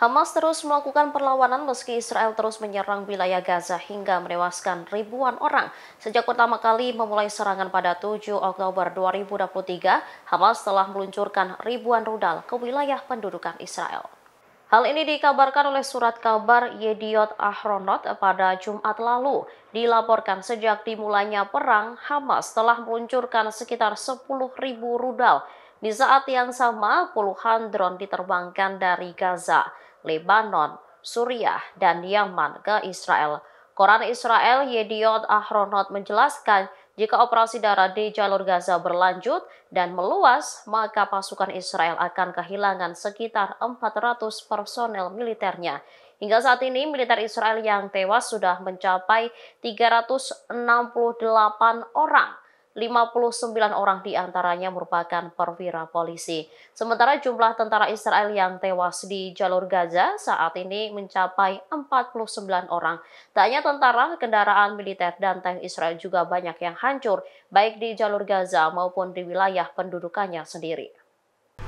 Hamas terus melakukan perlawanan meski Israel terus menyerang wilayah Gaza hingga menewaskan ribuan orang. Sejak pertama kali memulai serangan pada 7 Oktober 2023, Hamas telah meluncurkan ribuan rudal ke wilayah pendudukan Israel. Hal ini dikabarkan oleh surat kabar Yediot Ahronot pada Jumat lalu. Dilaporkan sejak dimulainya perang, Hamas telah meluncurkan sekitar 10.000 rudal. Di saat yang sama, puluhan drone diterbangkan dari Gaza. Lebanon, Suriah, dan Yaman ke Israel. Koran Israel Yediot Ahronot menjelaskan jika operasi darat di jalur Gaza berlanjut dan meluas, maka pasukan Israel akan kehilangan sekitar 400 personel militernya. Hingga saat ini, militer Israel yang tewas sudah mencapai 368 orang. 59 orang diantaranya merupakan perwira polisi. Sementara jumlah tentara Israel yang tewas di jalur Gaza saat ini mencapai 49 orang. Tak hanya tentara, kendaraan militer dan tank Israel juga banyak yang hancur, baik di jalur Gaza maupun di wilayah pendudukannya sendiri.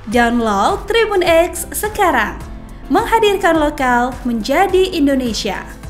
Download Tribun X sekarang, menghadirkan lokal menjadi Indonesia.